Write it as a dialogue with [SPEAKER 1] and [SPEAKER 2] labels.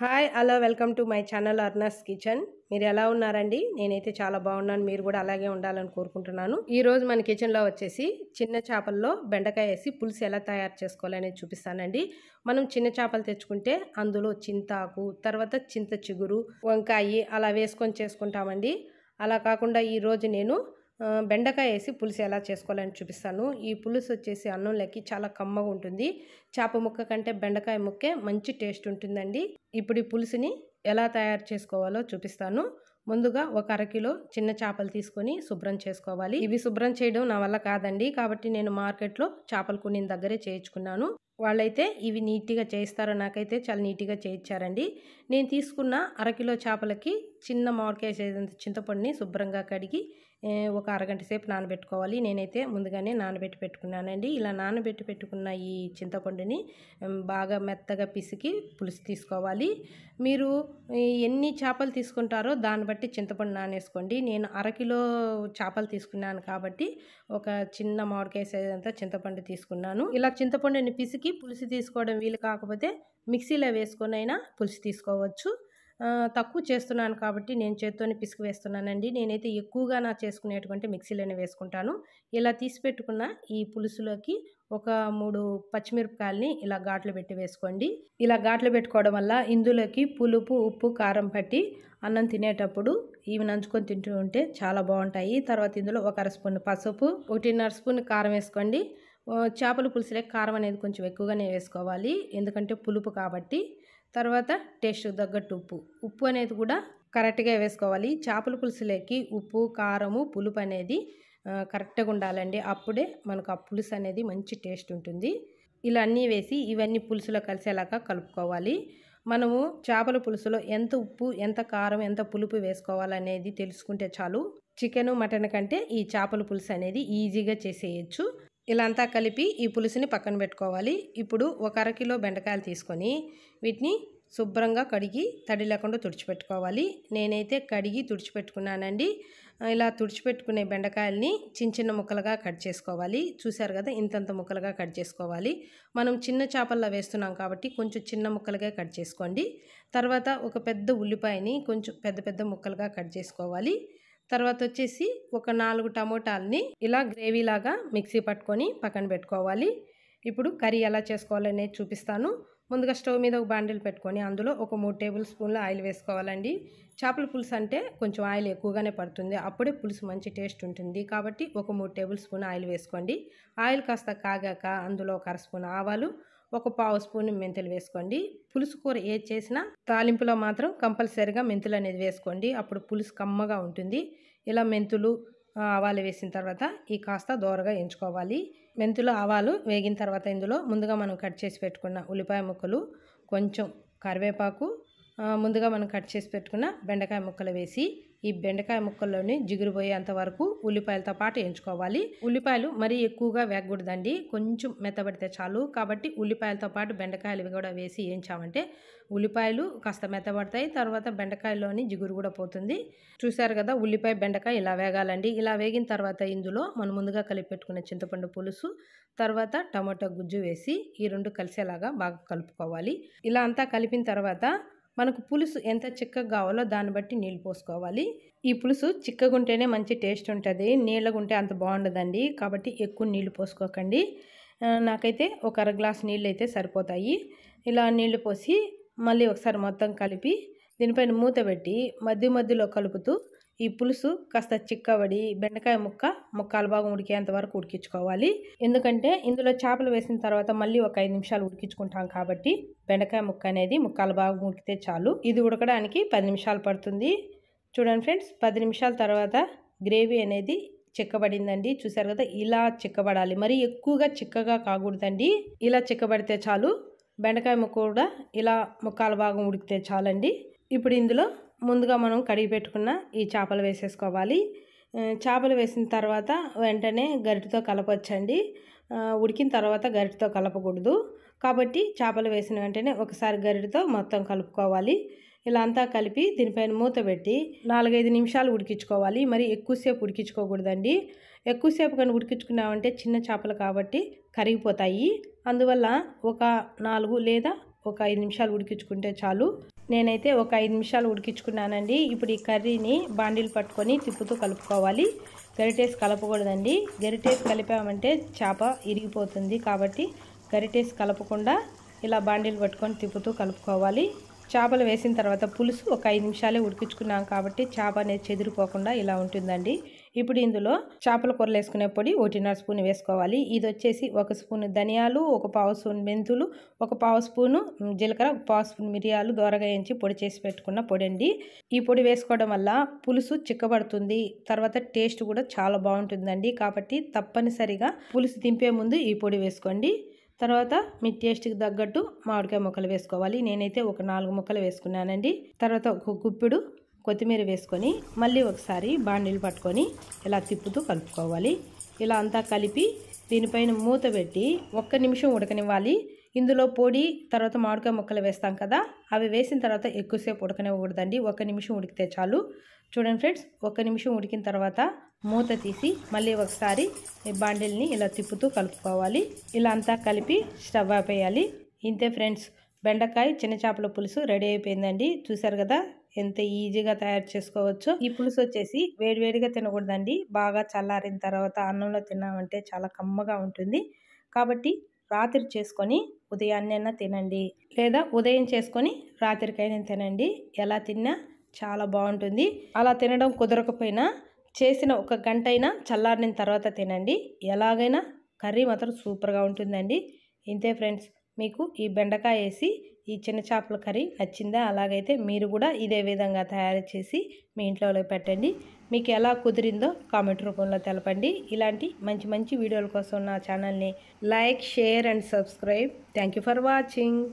[SPEAKER 1] hi hello welcome to my channel అర్నర్స్ kitchen మీరు ఎలా ఉన్నారండి నేనైతే చాలా బాగున్నాను మీరు కూడా అలాగే ఉండాలని కోరుకుంటున్నాను ఈరోజు మన కిచెన్లో వచ్చేసి చిన్న చేపల్లో బెండకాయ వేసి పులుసు ఎలా తయారు చేసుకోవాలనేది చూపిస్తానండి మనం చిన్న చేపలు తెచ్చుకుంటే అందులో చింతాకు తర్వాత చింత చిగురు వంకాయి అలా వేసుకొని చేసుకుంటామండి అలా కాకుండా ఈరోజు నేను బెండకాయ వేసి పులుసు ఎలా చేసుకోవాలని చూపిస్తాను ఈ పులుసు వచ్చేసి అన్నంలోకి చాలా కమ్మగా ఉంటుంది చేప ముక్క కంటే బెండకాయ ముక్కే మంచి టేస్ట్ ఉంటుందండి ఇప్పుడు ఈ పులుసుని ఎలా తయారు చేసుకోవాలో చూపిస్తాను ముందుగా ఒక అరకిలో చిన్న చేపలు తీసుకొని శుభ్రం చేసుకోవాలి ఇవి శుభ్రం చేయడం నా వల్ల కాదండి కాబట్టి నేను మార్కెట్లో చేపలు కొన్ని దగ్గరే చేయించుకున్నాను వాళ్ళైతే ఇవి నీట్గా చేయిస్తారో నాకైతే చాలా నీట్గా చేయించారండి నేను తీసుకున్న అరకిలో చేపలకి చిన్న మామిడికాయ చేసేంత చింతపండుని శుభ్రంగా కడిగి ఒక అరగంట సేపు నానబెట్టుకోవాలి నేనైతే ముందుగానే నానబెట్టి పెట్టుకున్నానండి ఇలా నానబెట్టి పెట్టుకున్న ఈ చింతపండుని బాగా మెత్తగా పిసికి పులుసు తీసుకోవాలి మీరు ఎన్ని చేపలు తీసుకుంటారో దాన్ని బట్టి చింతపండు నానేసుకోండి నేను అరకిలో చేపలు తీసుకున్నాను కాబట్టి ఒక చిన్న మామిడికాయ సైజ్ అంతా చింతపండు తీసుకున్నాను ఇలా చింతపండుని పిసికి పులుసు తీసుకోవడం వీలు కాకపోతే మిక్సీలో వేసుకొనైనా పులుసు తీసుకోవచ్చు తక్కువ చేస్తున్నాను కాబట్టి నేను చేత్తోనే పిసికి వేస్తున్నానండి నేనైతే ఎక్కువగా నా చేసుకునేటువంటి మిక్సీలోనే వేసుకుంటాను ఇలా తీసి పెట్టుకున్న ఈ పులుసులోకి ఒక మూడు పచ్చిమిరపకాయలని ఇలా ఘాట్లు పెట్టి వేసుకోండి ఇలా ఘాట్లు పెట్టుకోవడం వల్ల ఇందులోకి పులుపు ఉప్పు కారం పట్టి అన్నం తినేటప్పుడు ఇవి నంచుకొని తింటూ ఉంటే చాలా బాగుంటాయి తర్వాత ఇందులో ఒక అర స్పూన్ పసుపు ఒకటిన్నర స్పూన్ కారం వేసుకోండి చేపల పులుసులే కారం అనేది కొంచెం ఎక్కువగానే వేసుకోవాలి ఎందుకంటే పులుపు కాబట్టి తర్వాత టేస్ట్ తగ్గట్టు ఉప్పు ఉప్పు అనేది కూడా కరెక్ట్గా వేసుకోవాలి చేపల పులుసులోకి ఉప్పు కారము పులుపు అనేది కరెక్ట్గా ఉండాలండి అప్పుడే మనకు ఆ పులుసు అనేది మంచి టేస్ట్ ఉంటుంది ఇలా అన్నీ వేసి ఇవన్నీ పులుసులో కలిసేలాగా కలుపుకోవాలి మనము చేపల పులుసులో ఎంత ఉప్పు ఎంత కారం ఎంత పులుపు వేసుకోవాలనేది తెలుసుకుంటే చాలు చికెను మటన్ కంటే ఈ చేపల పులుసు అనేది ఈజీగా చేసేయచ్చు ఇలా అంతా కలిపి ఈ పులుసుని పక్కన పెట్టుకోవాలి ఇప్పుడు ఒక అరకిలో బెండకాయలు తీసుకొని వీటిని శుభ్రంగా కడిగి తడి లేకుండా తుడిచిపెట్టుకోవాలి నేనైతే కడిగి తుడిచిపెట్టుకున్నానండి ఇలా తుడిచిపెట్టుకునే బెండకాయల్ని చిన్న చిన్న ముక్కలుగా కట్ చేసుకోవాలి చూశారు కదా ఇంతంత ముక్కలుగా కట్ చేసుకోవాలి మనం చిన్న చేపల్లో వేస్తున్నాం కాబట్టి కొంచెం చిన్న ముక్కలుగా కట్ చేసుకోండి తర్వాత ఒక పెద్ద ఉల్లిపాయని కొంచెం పెద్ద పెద్ద ముక్కలుగా కట్ చేసుకోవాలి తర్వాత వచ్చేసి ఒక నాలుగు టమోటాలని ఇలా గ్రేవీలాగా మిక్సీ పట్టుకొని పక్కన పెట్టుకోవాలి ఇప్పుడు కర్రీ ఎలా చేసుకోవాలనేది చూపిస్తాను ముందుగా స్టవ్ మీద ఒక బాండిల్ పెట్టుకొని అందులో ఒక మూడు టేబుల్ స్పూన్లు ఆయిల్ వేసుకోవాలండి చేపల పులుసు అంటే కొంచెం ఆయిల్ ఎక్కువగానే పడుతుంది అప్పుడే పులుసు మంచి టేస్ట్ ఉంటుంది కాబట్టి ఒక మూడు టేబుల్ స్పూన్ ఆయిల్ వేసుకోండి ఆయిల్ కాస్త కాగాక అందులో ఒక అర స్పూన్ ఆవాలు ఒక పావు స్పూన్ మెంతులు వేసుకోండి పులుసు కూర ఏది చేసినా తాలింపులో మాత్రం కంపల్సరీగా మెంతులు అనేది వేసుకోండి అప్పుడు పులుసు కమ్మగా ఉంటుంది ఇలా మెంతులు ఆవాలు వేసిన తర్వాత ఈ కాస్త దోరగా ఎంచుకోవాలి మెంతులు ఆవాలు వేగిన తర్వాత ఇందులో ముందుగా మనం కట్ చేసి పెట్టుకున్న ఉల్లిపాయ ముక్కలు కొంచెం కరివేపాకు ముందుగా మనం కట్ చేసి పెట్టుకున్న బెండకాయ ముక్కలు వేసి ఈ బెండకాయ ముక్కల్లోని జిగురు పోయేంత వరకు ఉల్లిపాయలతో పాటు ఎంచుకోవాలి ఉల్లిపాయలు మరీ ఎక్కువగా వేగకూడదండి కొంచెం మెత్తబడితే చాలు కాబట్టి ఉల్లిపాయలతో పాటు బెండకాయలు కూడా వేసి ఏంచామంటే ఉల్లిపాయలు కాస్త మెత్తబడతాయి తర్వాత బెండకాయలోని జిగురు కూడా పోతుంది చూశారు కదా ఉల్లిపాయ బెండకాయ ఇలా వేగాలండి ఇలా వేగిన తర్వాత ఇందులో మనం ముందుగా కలిపి పెట్టుకున్న చింతపండు పులుసు తర్వాత టమాటో గుజ్జు వేసి ఈ రెండు కలిసేలాగా బాగా కలుపుకోవాలి ఇలా అంతా కలిపిన తర్వాత మనకు పులుసు ఎంత చిక్కగా కావాలో దాన్ని బట్టి నీళ్ళు పోసుకోవాలి ఈ పులుసు చిక్కగుంటేనే మంచి టేస్ట్ ఉంటుంది నీళ్ళగుంటే అంత బాగుండదండి కాబట్టి ఎక్కువ నీళ్ళు పోసుకోకండి నాకైతే ఒక అర గ్లాస్ నీళ్ళు అయితే సరిపోతాయి ఇలా నీళ్ళు పోసి మళ్ళీ ఒకసారి మొత్తం కలిపి దీనిపైన మూత పెట్టి మధ్య మధ్యలో కలుపుతూ ఈ పులుసు కాస్త చిక్కబడి బెండకాయ ముక్క ముక్కలు బాగా ఉడికేంత వరకు ఉడికించుకోవాలి ఎందుకంటే ఇందులో చేపలు వేసిన తర్వాత మళ్ళీ ఒక ఐదు నిమిషాలు ఉడికించుకుంటాం కాబట్టి బెండకాయ ముక్క అనేది ముక్కలు బాగా ఉడికితే చాలు ఇది ఉడకడానికి పది నిమిషాలు పడుతుంది చూడండి ఫ్రెండ్స్ పది నిమిషాల తర్వాత గ్రేవీ అనేది చిక్కబడిందండి చూసారు కదా ఇలా చిక్కబడాలి మరి ఎక్కువగా చిక్కగా కాకూడదండి ఇలా చిక్కబడితే చాలు బెండకాయ ముక్క కూడా ఇలా ముక్కలు భాగం ఉడికితే చాలండి ఇప్పుడు ఇందులో ముందుగా మనం కడిగి పెట్టుకున్న ఈ చేపలు వేసేసుకోవాలి చేపలు వేసిన తర్వాత వెంటనే గరిటితో కలపొచ్చండి ఉడికిన తర్వాత గరిటితో కలపకూడదు కాబట్టి చేపలు వేసిన వెంటనే ఒకసారి గరిటితో మొత్తం కలుపుకోవాలి ఇలా అంతా కలిపి దీనిపైన మూత పెట్టి నాలుగైదు నిమిషాలు ఉడికించుకోవాలి మరి ఎక్కువసేపు ఉడికించుకోకూడదండి ఎక్కువసేపు కానీ ఉడికించుకున్నామంటే చిన్న చేపలు కాబట్టి కరిగిపోతాయి అందువల్ల ఒక నాలుగు లేదా ఒక ఐదు నిమిషాలు ఉడికించుకుంటే చాలు నేనైతే ఒక ఐదు నిమిషాలు ఉడికించుకున్నానండి ఇప్పుడు ఈ కర్రీని బాండీలు పట్టుకొని తిప్పుతూ కలుపుకోవాలి గరిటేస్ కలపకూడదండి గరిటేస్ కలిపామంటే చేప ఇరిగిపోతుంది కాబట్టి గరిటేస్ కలపకుండా ఇలా బాండీలు పట్టుకొని తిప్పుతూ కలుపుకోవాలి చేపలు వేసిన తర్వాత పులుసు ఒక ఐదు నిమిషాలే ఉడికించుకున్నాం కాబట్టి చేప అనేది చెదిరిపోకుండా ఇలా ఉంటుందండి ఇప్పుడు ఇందులో చేపల కూరలు వేసుకునే పొడి ఒకటిన్నర స్పూన్ వేసుకోవాలి ఇది వచ్చేసి ఒక స్పూన్ ధనియాలు ఒక పావు స్పూన్ మెంతులు ఒక పావు స్పూను జీలకర్ర ఒక పావు స్పూన్ మిరియాలు దోరగా వేయించి పొడి చేసి పెట్టుకున్న పొడి ఈ పొడి వేసుకోవడం వల్ల పులుసు చిక్కబడుతుంది తర్వాత టేస్ట్ కూడా చాలా బాగుంటుందండి కాబట్టి తప్పనిసరిగా పులుసు దింపే ముందు ఈ పొడి వేసుకోండి తర్వాత మీ టేస్ట్కి తగ్గట్టు మామిడికాయ ముక్కలు వేసుకోవాలి నేనైతే ఒక నాలుగు ముక్కలు వేసుకున్నానండి తర్వాత ఒక గుప్పిడు కొత్తిమీర వేసుకొని మళ్ళీ ఒకసారి బాండీలు పట్టుకొని ఇలా తిప్పుతూ కలుపుకోవాలి ఇలా అంతా కలిపి దీనిపైన మూత పెట్టి ఒక్క నిమిషం ఉడకనివ్వాలి ఇందులో పొడి తర్వాత మామిడికాయ ముక్కలు వేస్తాం కదా అవి వేసిన తర్వాత ఎక్కువసేపు ఉడకనివ్వకూడదండి ఒక నిమిషం ఉడికితే చాలు చూడండి ఫ్రెండ్స్ ఒక నిమిషం ఉడికిన తర్వాత మూత తీసి మళ్ళీ ఒకసారి బాండిల్ని ఇలా తిప్పుతూ కలుపుకోవాలి ఇలా అంతా కలిపి స్టవ్ ఆపేయాలి ఇంతే ఫ్రెండ్స్ బెండకాయ చిన్న చేపల పులుసు రెడీ అయిపోయిందండి చూసారు కదా ఎంత ఈజీగా తయారు చేసుకోవచ్చు ఈ పులుసు వచ్చేసి వేడివేడిగా తినకూడదండి బాగా చల్లారిన తర్వాత అన్నంలో తిన్నామంటే చాలా కమ్మగా ఉంటుంది కాబట్టి రాత్రి చేసుకొని ఉదయాన్నైనా తినండి లేదా ఉదయం చేసుకొని రాత్రికైనా తినండి ఎలా తిన్నా చాలా బాగుంటుంది అలా తినడం కుదరకపోయినా చేసిన ఒక గంట అయినా చల్లారిన తర్వాత తినండి ఎలాగైనా కర్రీ మాత్రం సూపర్గా ఉంటుందండి ఇంతే ఫ్రెండ్స్ మీకు ఈ బెండకాయ వేసి ఈ చిన్న చేపల కర్రీ నచ్చిందా అలాగైతే మీరు కూడా ఇదే విధంగా తయారు చేసి మీ ఇంట్లో పెట్టండి మీకు ఎలా కుదిరిందో కామెంట్ రూపంలో తెలపండి ఇలాంటి మంచి మంచి వీడియోల కోసం నా ఛానల్ని like share and subscribe thank for watching